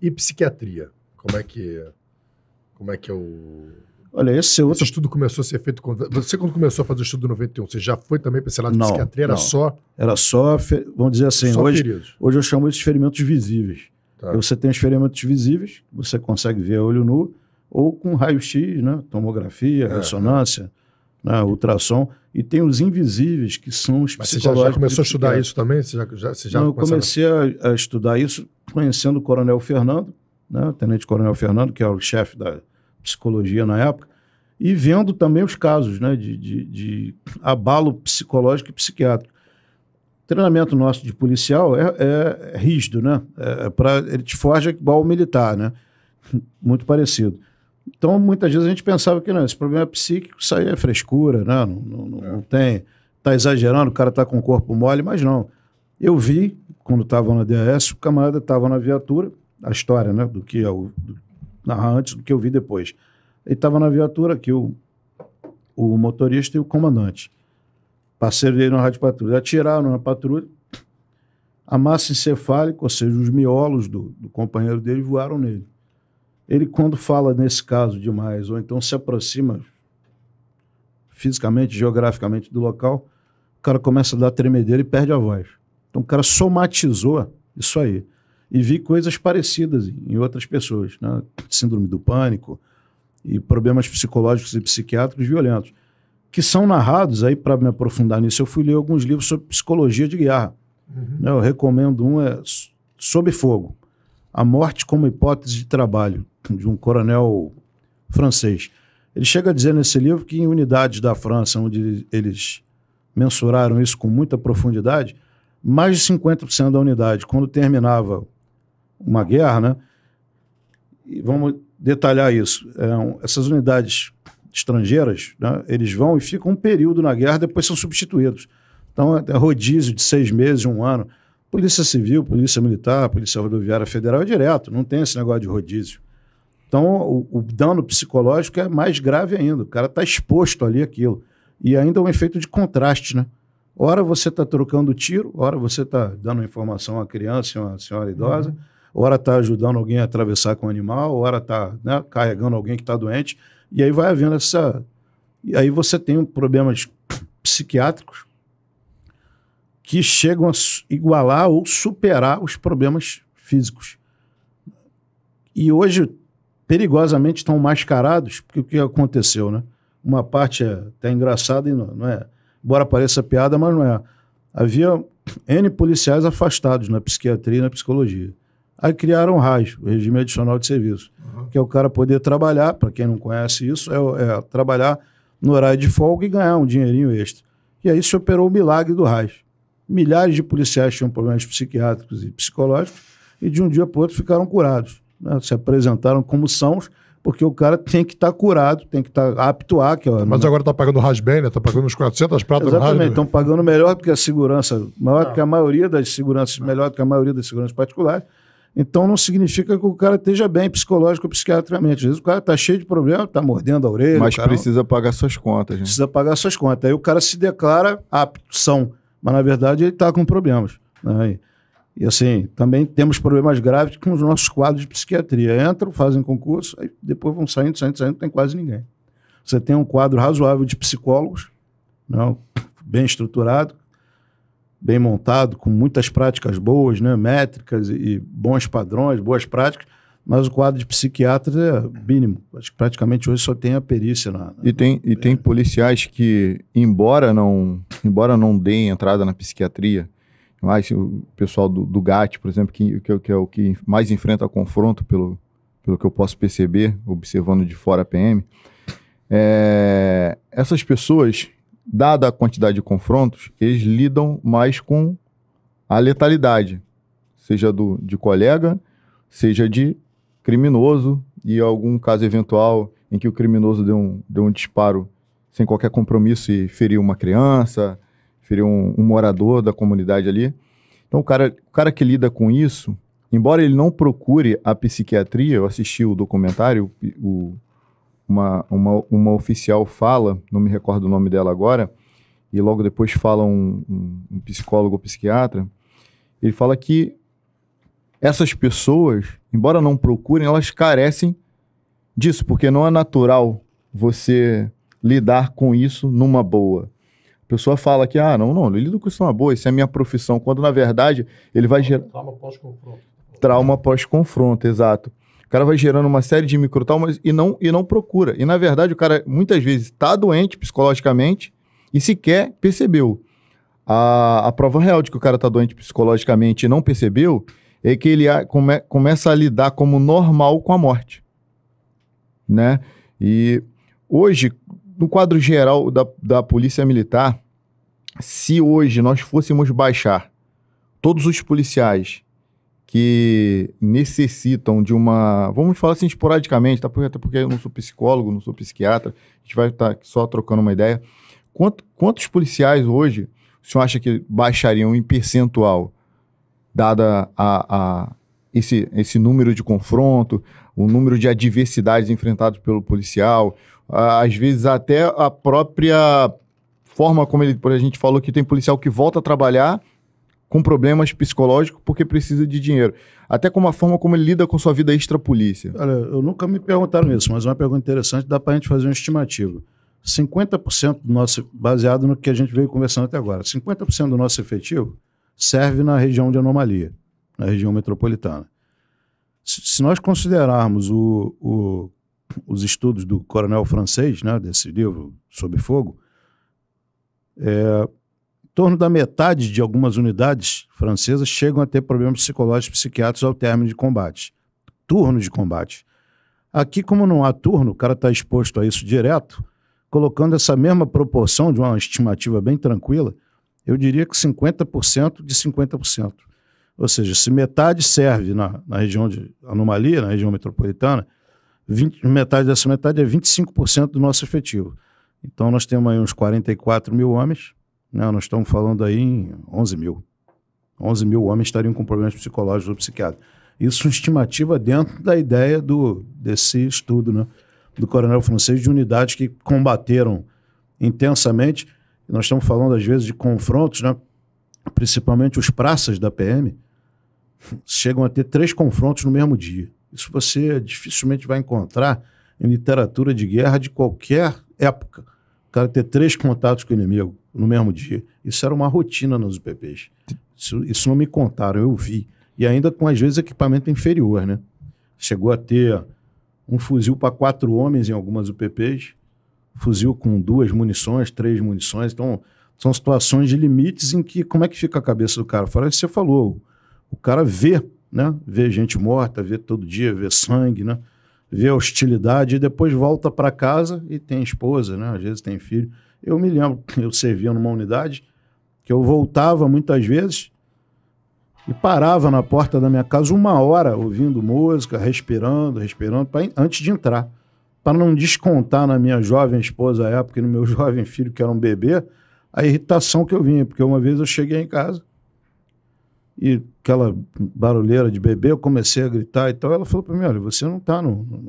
E psiquiatria? Como é que, como é, que é o. Olha, esse é outro. Esse estudo começou a ser feito. Você, quando começou a fazer o estudo em 91, você já foi também para esse lado não, de psiquiatria? Era não. só. Era só, vamos dizer assim, só hoje, feridos. hoje eu chamo de ferimentos visíveis. Tá. Você tem os ferimentos visíveis, você consegue ver a olho nu, ou com raio-x, né? tomografia, é, ressonância, é. Né? ultrassom. E tem os invisíveis, que são os Mas Você já, já começou a estudar isso também? Você já, já, você já não, eu comecei a, a estudar isso conhecendo o Coronel Fernando, né, o Tenente Coronel Fernando, que é o chefe da psicologia na época, e vendo também os casos né, de, de, de abalo psicológico e psiquiátrico. O treinamento nosso de policial é, é, rígido, né? É, é pra, ele te forja igual o militar, né? Muito parecido. Então, muitas vezes a gente pensava que não, esse problema é psíquico, isso aí é frescura, né? não, não, não, não é. tem. Está exagerando, o cara está com o corpo mole, mas não. Eu vi quando estavam na DAS, o camarada estava na viatura, a história, né? Do que eu é narrar antes do que eu vi depois. Ele estava na viatura que o, o motorista e o comandante. Parceiro dele na rádio patrulha. Atiraram na patrulha. A massa encefálica, ou seja, os miolos do, do companheiro dele voaram nele. Ele, quando fala nesse caso demais, ou então se aproxima fisicamente, geograficamente do local, o cara começa a dar tremedeira e perde a voz. Então o cara somatizou isso aí. E vi coisas parecidas em outras pessoas, né? Síndrome do pânico e problemas psicológicos e psiquiátricos violentos, que são narrados, aí para me aprofundar nisso, eu fui ler alguns livros sobre psicologia de guerra. Uhum. Né? Eu recomendo um, é Sob Fogo, A Morte como Hipótese de Trabalho, de um coronel francês. Ele chega a dizer nesse livro que em unidades da França, onde eles mensuraram isso com muita profundidade, mais de 50% da unidade. Quando terminava uma guerra, né? E vamos detalhar isso. É, essas unidades estrangeiras, né, eles vão e ficam um período na guerra, depois são substituídos. Então, é rodízio de seis meses, um ano. Polícia Civil, Polícia Militar, Polícia Rodoviária Federal é direto, não tem esse negócio de rodízio. Então, o, o dano psicológico é mais grave ainda. O cara está exposto ali aquilo. E ainda é um efeito de contraste, né? Ora você está trocando tiro, ora você está dando informação a criança, a senhora idosa, uhum. ora está ajudando alguém a atravessar com o animal, ora está né, carregando alguém que está doente. E aí vai havendo essa. E aí você tem problemas psiquiátricos que chegam a igualar ou superar os problemas físicos. E hoje, perigosamente, estão mascarados, porque o que aconteceu, né? Uma parte é até engraçada e não, não é embora pareça piada, mas não é. Havia N policiais afastados na psiquiatria e na psicologia. Aí criaram o RAS, o Regime Adicional de Serviço, uhum. que é o cara poder trabalhar, para quem não conhece isso, é, é, trabalhar no horário de folga e ganhar um dinheirinho extra. E aí se operou o milagre do RAS. Milhares de policiais tinham problemas psiquiátricos e psicológicos e de um dia para o outro ficaram curados. Né? Se apresentaram como são porque o cara tem que estar tá curado, tem que estar tá apto a... Que, ó, Mas né? agora está pagando Rasbem, né? Está pagando uns 400 pratos Exatamente, estão pagando melhor do que a segurança, maior do ah. que a maioria das seguranças, ah. melhor do que a maioria das seguranças particulares. Então não significa que o cara esteja bem psicológico ou psiquiatricamente. Às vezes o cara está cheio de problema, está mordendo a orelha. Mas precisa pagar suas contas. gente. Né? Precisa pagar suas contas. Aí o cara se declara apto, são. Mas na verdade ele está com problemas. Né? E assim, também temos problemas graves com os nossos quadros de psiquiatria. Entram, fazem concurso, aí depois vão saindo, saindo, saindo, não tem quase ninguém. Você tem um quadro razoável de psicólogos, não, né, bem estruturado, bem montado, com muitas práticas boas, né, métricas e bons padrões, boas práticas, mas o quadro de psiquiatras é mínimo. Acho que praticamente hoje só tem a perícia. Na, na e tem, na... e tem é. policiais que, embora não, embora não deem entrada na psiquiatria, mais o pessoal do, do GAT, por exemplo, que, que, que, é o que mais enfrenta confronto, pelo, pelo que eu posso perceber, observando de fora a PM, é, essas pessoas, dada a quantidade de confrontos, eles lidam mais com a letalidade, seja do, de colega, seja de criminoso e algum caso eventual em que o criminoso deu um, deu um disparo sem qualquer compromisso e feriu uma criança, feriu um, um morador da comunidade ali. Então, o cara, o cara que lida com isso, embora ele não procure a psiquiatria, eu assisti o documentário, o, uma, uma, uma oficial fala, não me recordo o nome dela agora, e logo depois fala um, um, um psicólogo ou psiquiatra, ele fala que essas pessoas, embora não procurem, elas carecem disso, porque não é natural você lidar com isso numa boa pessoa fala que, ah, não, não, lido com isso é uma boa, isso é minha profissão, quando na verdade ele vai gerar. Trauma pós-confronto. Trauma pós-confronto, exato. O cara vai gerando uma série de microtraumas e não, e não procura. E na verdade o cara muitas vezes está doente psicologicamente e sequer percebeu. A, a prova real de que o cara está doente psicologicamente e não percebeu é que ele come, começa a lidar como normal com a morte. Né? E hoje, no quadro geral da, da Polícia Militar, se hoje nós fôssemos baixar todos os policiais que necessitam de uma. Vamos falar assim esporadicamente, tá? até porque eu não sou psicólogo, não sou psiquiatra, a gente vai estar tá só trocando uma ideia. Quanto, quantos policiais hoje o senhor acha que baixariam em percentual, dada a, a, esse, esse número de confronto, o número de adversidades enfrentadas pelo policial, às vezes até a própria forma como ele, a gente falou que tem policial que volta a trabalhar com problemas psicológicos porque precisa de dinheiro. Até como a forma como ele lida com sua vida extra-polícia. Olha, eu nunca me perguntaram isso, mas uma pergunta interessante, dá para a gente fazer uma estimativa. 50% do nosso, baseado no que a gente veio conversando até agora, 50% do nosso efetivo serve na região de anomalia na região metropolitana. Se nós considerarmos o, o, os estudos do coronel francês, né, desse livro Sob Fogo, é, em torno da metade de algumas unidades francesas chegam a ter problemas psicológicos psiquiátricos ao término de combate, turno de combate. Aqui, como não há turno, o cara está exposto a isso direto, colocando essa mesma proporção de uma estimativa bem tranquila, eu diria que 50% de 50%. Ou seja, se metade serve na, na região de anomalia, na região metropolitana, 20, metade dessa metade é 25% do nosso efetivo. Então nós temos aí uns 44 mil homens, né? nós estamos falando aí em 11 mil. 11 mil homens estariam com problemas psicológicos ou psiquiátricos. Isso é uma estimativa dentro da ideia do, desse estudo né? do coronel francês de unidades que combateram intensamente. Nós estamos falando às vezes de confrontos, né? principalmente os praças da PM, chegam a ter três confrontos no mesmo dia. Isso você dificilmente vai encontrar em literatura de guerra de qualquer época. O cara ter três contatos com o inimigo no mesmo dia. Isso era uma rotina nos UPPs. Isso, isso não me contaram, eu vi. E ainda com, às vezes, equipamento inferior, né? Chegou a ter um fuzil para quatro homens em algumas UPPs, fuzil com duas munições, três munições. Então, são situações de limites em que, como é que fica a cabeça do cara? Fora isso que você falou, o cara vê, né? Vê gente morta, vê todo dia, vê sangue, né? Vê hostilidade e depois volta para casa e tem esposa, né? Às vezes tem filho. Eu me lembro que eu servia numa unidade que eu voltava muitas vezes e parava na porta da minha casa uma hora ouvindo música, respirando, respirando, pra, antes de entrar. Para não descontar na minha jovem esposa à época e no meu jovem filho, que era um bebê, a irritação que eu vinha. Porque uma vez eu cheguei em casa, e aquela barulheira de bebê, eu comecei a gritar e tal. Ela falou para mim: olha, você não está no, no,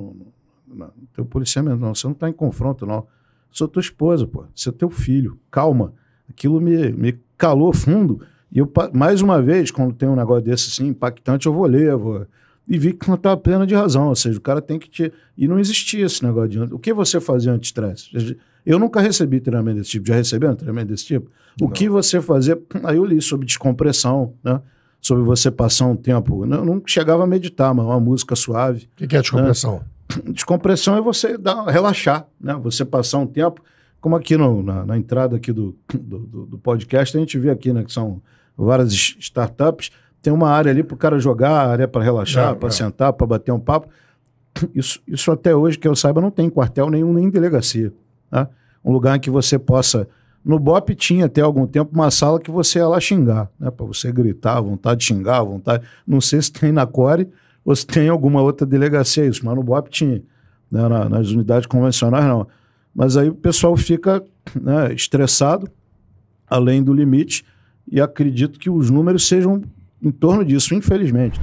no, teu policiamento, não. Você não está em confronto, não. sou tua esposa, pô. Você é teu filho. Calma. Aquilo me, me calou fundo. E eu, mais uma vez, quando tem um negócio desse assim, impactante, eu vou ler, eu vou e vi que não tá estava plena de razão. Ou seja, o cara tem que te. E não existia esse negócio de. O que você fazia anti-estresse? Eu nunca recebi treinamento desse tipo. Já recebeu um treinamento desse tipo? Não. O que você fazer? Aí eu li sobre descompressão, né? sobre você passar um tempo. Não, não chegava a meditar, mas uma música suave. O que, que, é descompressão? Né? Descompressão é você dar, relaxar, né? Você passar um tempo, como aqui no, na, na, entrada aqui do, do, do, podcast, a gente vê aqui, né? Que são várias startups, tem uma área ali para o cara jogar, área para relaxar, é, para é. sentar, para bater um papo. Isso, isso até hoje, que eu saiba, não tem quartel nenhum, nem delegacia. Né? Um lugar em que você possa no BOP tinha até algum tempo uma sala que você ia lá xingar, né? Para você gritar, vontade de xingar, vontade. Não sei se tem na Core ou se tem alguma outra delegacia isso, mas no BOP tinha. Né? Na, nas unidades convencionais, não. Mas aí o pessoal fica né, estressado, além do limite, e acredito que os números sejam em torno disso, infelizmente.